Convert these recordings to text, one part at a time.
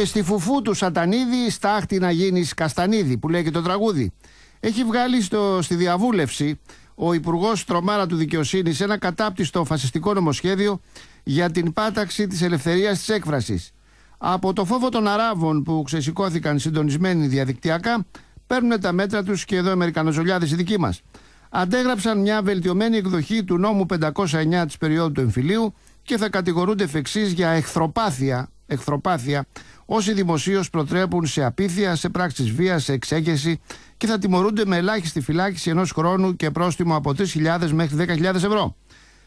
Και στη φουφού του Σατανίδη στάχτη να γίνεις Καστανίδη, που λέει και το τραγούδι. Έχει βγάλει στο, στη διαβούλευση ο Υπουργός Τρομάρα του Δικαιοσύνης ένα κατάπτυστο φασιστικό νομοσχέδιο για την πάταξη της ελευθερίας της έκφρασης. Από το φόβο των Αράβων που ξεσηκώθηκαν συντονισμένοι διαδικτυακά, παίρνουν τα μέτρα τους και εδώ οι Αμερικανοζολιάδε οι δικοί μας. Αντέγραψαν μια βελτιωμένη εκδοχή του νόμου 509 της περίοδου του εμφυλίου και θα κατηγορούνται εφ' για εχθροπάθεια εχθροπάθεια, όσοι δημοσίως προτρέπουν σε απίθεια, σε πράξεις βίας, σε εξέγεση και θα τιμωρούνται με ελάχιστη φυλάκιση ενός χρόνου και πρόστιμο από 3.000 μέχρι 10.000 ευρώ.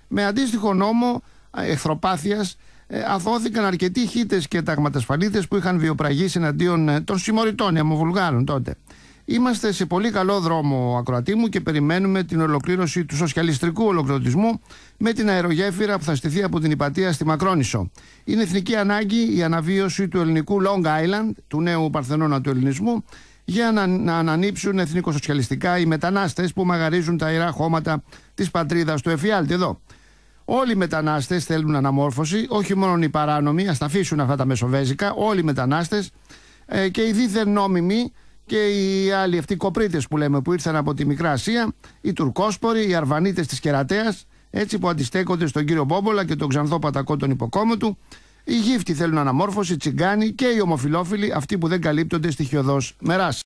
Με αντίστοιχο νόμο εχθροπάθειας, ε, αθώθηκαν αρκετοί χείτε και ταγματασφαλίτε που είχαν βιοπραγεί εναντίον ε, των συμμοριτών, αιμοβουλγάρων τότε. Είμαστε σε πολύ καλό δρόμο, ακροατή μου, και περιμένουμε την ολοκλήρωση του σοσιαλιστικού ολοκληρωτισμού με την αερογέφυρα που θα στηθεί από την Ιπατία στη Μακρόνισο. Είναι εθνική ανάγκη η αναβίωση του ελληνικού Long Island, του νέου Παρθενώνα του ελληνισμού, για να, να ανανύψουν εθνικοσοσιαλιστικά οι μετανάστες που μαγαρίζουν τα ιερά χώματα της πατρίδας του Εφιάλτη εδώ. Όλοι οι μετανάστες θέλουν αναμόρφωση, όχι μόνο οι παράνομοι, ας τα αφήσουν αυτά τα μεσοβέζικα, όλοι οι μετανάστες ε, και οι δίθεν νόμιμοι και οι άλλοι αυτοί κοπρίτες που λέμε που ήρθαν από τη Μικρά Ασία, οι Τουρκόσποροι, οι Αρβανίτες της Κερατέας, έτσι που αντιστέκονται στον κύριο Μπόμπολα και τον Ξανθό Πατακό τον υποκόμο του. Οι γύφτοι θέλουν αναμόρφωση, τσιγκάνοι και οι ομοφιλόφιλοι, αυτοί που δεν καλύπτονται στοιχειοδό μεράς.